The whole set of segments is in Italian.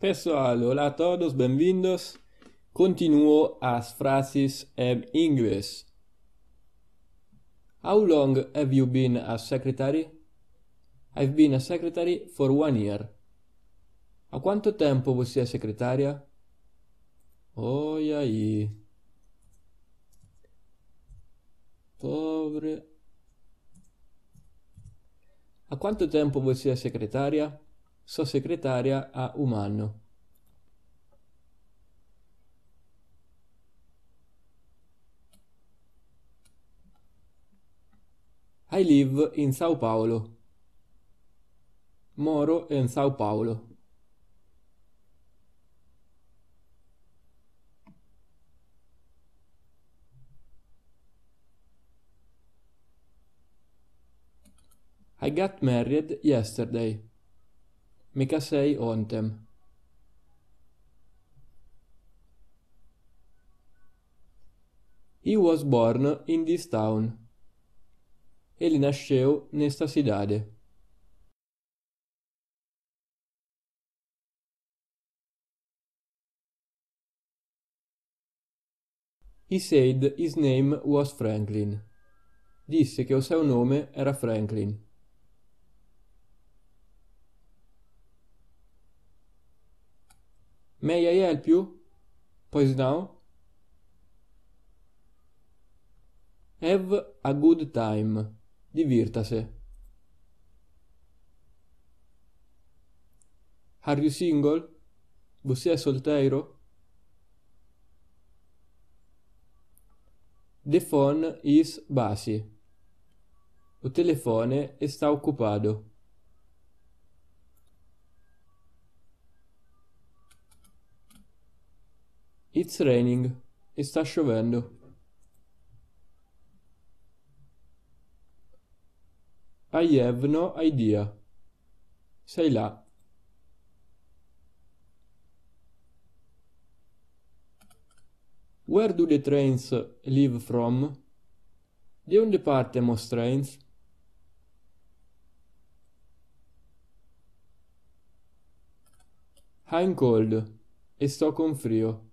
Pessoal, hola a todos, bem-vindos. Continuo as frases em inglês. How long have you been a secretary? I've been a secretary for one year. A quanto tempo você é secretária? Oi aí. Pobre. A quanto tempo você é secretária? segretaria a Umano. I live in Sao Paolo. Moro in Sao Paolo. I got married yesterday. Mikasej Hontem He was born in this town. Ele nasceu nesta cidade. He said his name was Franklin. Disse che il suo nome era Franklin. May I help you? Pois now? Have a good time. Divirtase. Are you single? Você è solteiro? The phone is busy. O telefone está ocupado. It's Raining e sta sciovendo. I have no idea. Sei là. Where do the trains leave from? De onde parte most trains? I'm cold e sto con frio.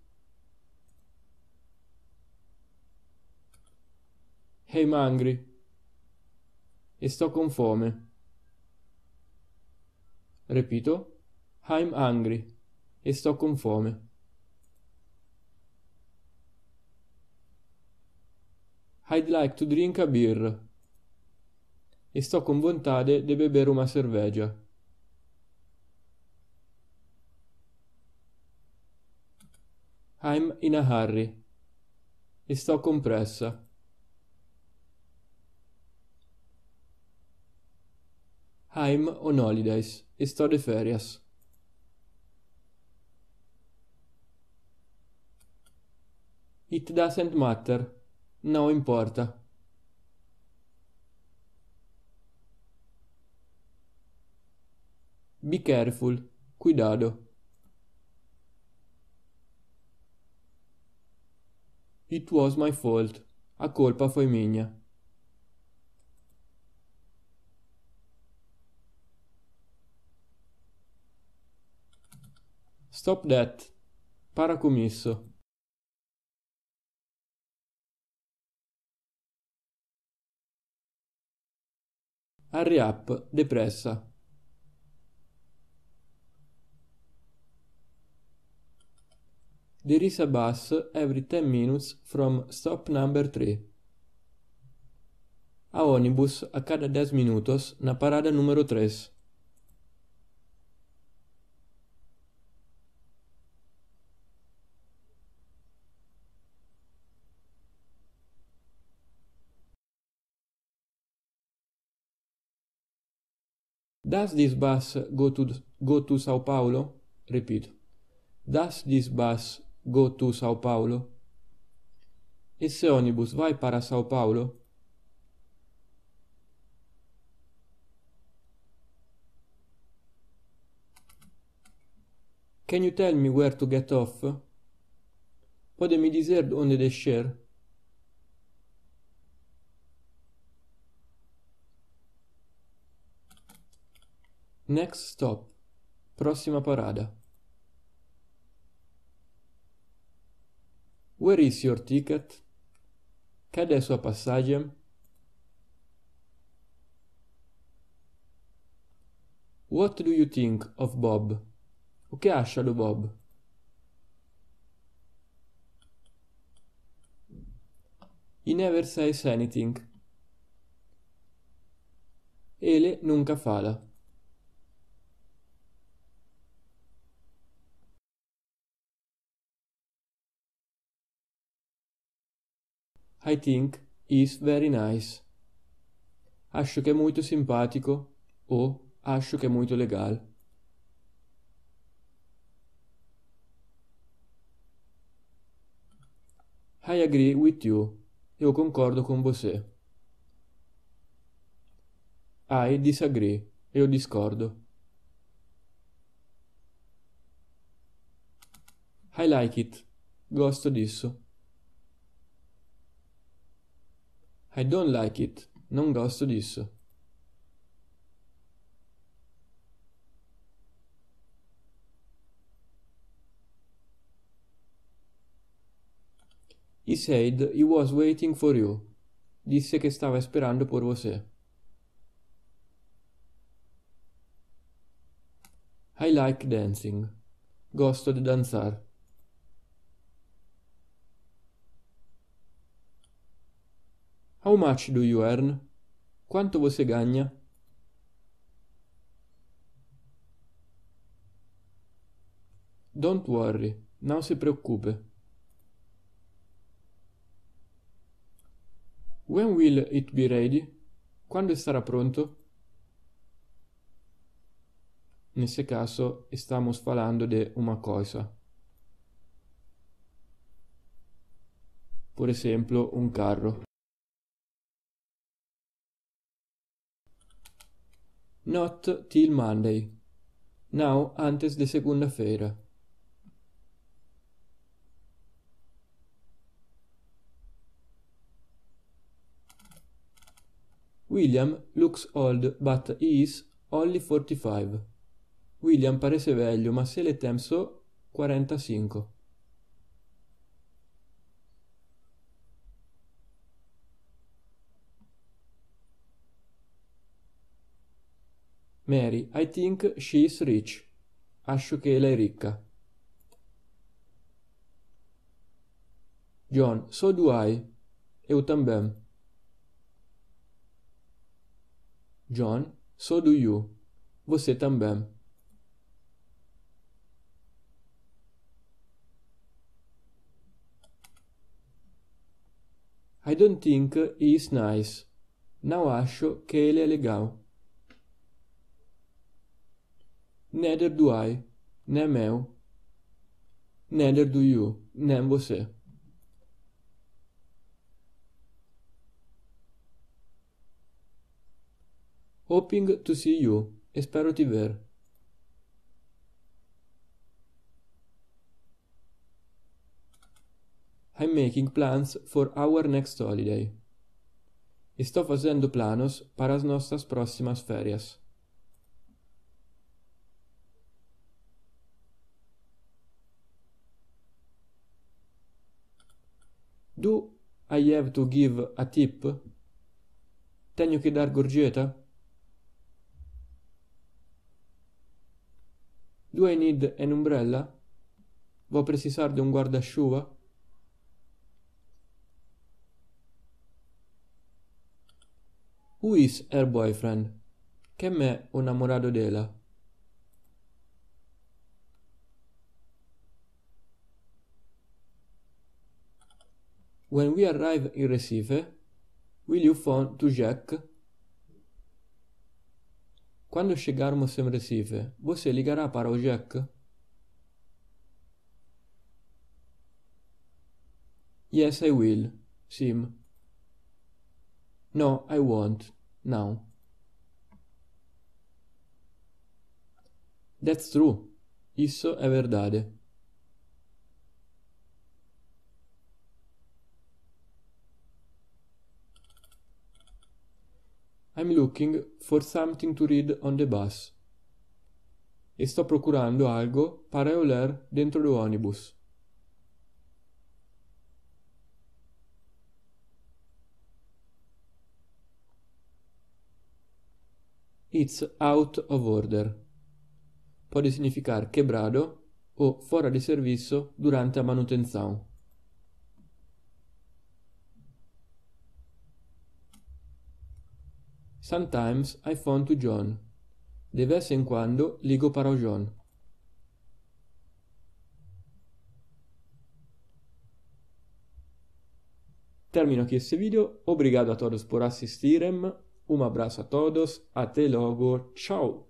I'm hungry. E sto con fome. Repito, I'm hungry. E sto con fome. I'd like to drink a beer. E sto con vontade de bere una cerveja. I'm in a hurry. E sto compressa. I'm on holidays e de ferias. It doesn't matter. No importa. Be careful. Cuidado. It was my fault. A colpa foi minha. Stop That, Paracumisso. Harry Up, depressa. There a bus every 10 minutes from stop number 3. A Onibus a cada 10 minutos na parada número 3. Does this bus go to, go to Sao Paulo? Repito. Does this bus go to Sao Paulo? Esse omnibus vai para Sao Paulo? Can you tell me where to get off? Potemi dizer onde descer? Next stop. Prossima parada. Where is your ticket? Che suo passaggio? What do you think of Bob? O che acha do Bob? He never says anything. Ele nunca fala. I think is very nice. Acho que é muito simpático ou acho que é muito legal. I agree with you. Eu concordo com você. I disagree. Eu discordo. I like it. Gosto disso. I don't like it. Non gosto disso. He said he was waiting for you. Disse che stava esperando por você. I like dancing. Gosto di danzar. How much do you earn? Quanto você ganha? Don't worry, non si preoccupe. When will it be ready? Quando sarà pronto? Nesse caso, estamos falando de una cosa. Por esempio, un um carro. Not till Monday. Now antes de segunda-feira. William looks old, but he is only 45. William parece vecchio, ma se le temso 45. Mary, I think she is rich. Acho que ela é rica. John, so do I. Eu também. John, so do you. Você também. I don't think he is nice. Não acho que ele é legal. Neither do I, nem eu. Neither do you, nem você. Hoping to see you, espero spero ti ver. I'm making plans for our next holiday. E sto facendo planos para as nossas próximas férias. Do I have to give a tip? Tenho che dar gorjeta? Do I need an umbrella? Vou precisar di un um guardasciuva? Who is her boyfriend? Quem me un namorado dela? When we arrive in Recife, will you phone to Jack? Quando chegarmos em Recife, você ligará para o Jack? Yes, I will, Sim. No, I won't, now. That's true. Isso é verdade. I'm looking for something to read on the bus. E sto procurando algo para eu ler dentro do It's out of order. Pode significar quebrado o fuori di servizio durante la manutenzione. Sometimes I phone to John. De vez in quando ligo para John. Termino aqui este video. Obrigado a todos por assistirem. Un abrazo a todos. Até logo. Ciao.